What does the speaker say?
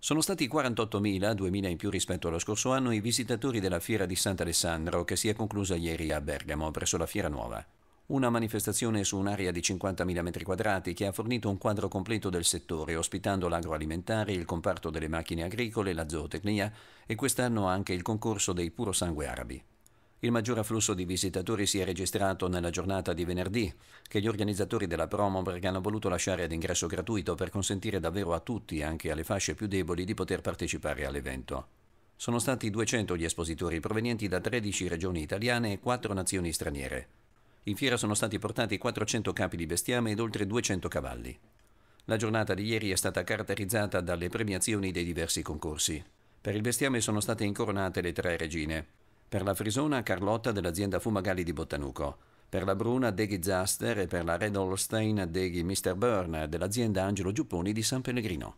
Sono stati 48.000, 2.000 in più rispetto allo scorso anno, i visitatori della fiera di Sant'Alessandro che si è conclusa ieri a Bergamo presso la Fiera Nuova. Una manifestazione su un'area di 50.000 m2 che ha fornito un quadro completo del settore, ospitando l'agroalimentare, il comparto delle macchine agricole, la zootecnia e quest'anno anche il concorso dei purosangue arabi. Il maggior afflusso di visitatori si è registrato nella giornata di venerdì, che gli organizzatori della Promoberg hanno voluto lasciare ad ingresso gratuito per consentire davvero a tutti, anche alle fasce più deboli, di poter partecipare all'evento. Sono stati 200 gli espositori provenienti da 13 regioni italiane e 4 nazioni straniere. In fiera sono stati portati 400 capi di bestiame ed oltre 200 cavalli. La giornata di ieri è stata caratterizzata dalle premiazioni dei diversi concorsi. Per il bestiame sono state incoronate le tre regine, per la Frisona Carlotta dell'azienda Fumagalli di Bottanuco, per la Bruna Deghi Zaster e per la Red Holstein Deghi Mr. Burn dell'azienda Angelo Giupponi di San Pellegrino.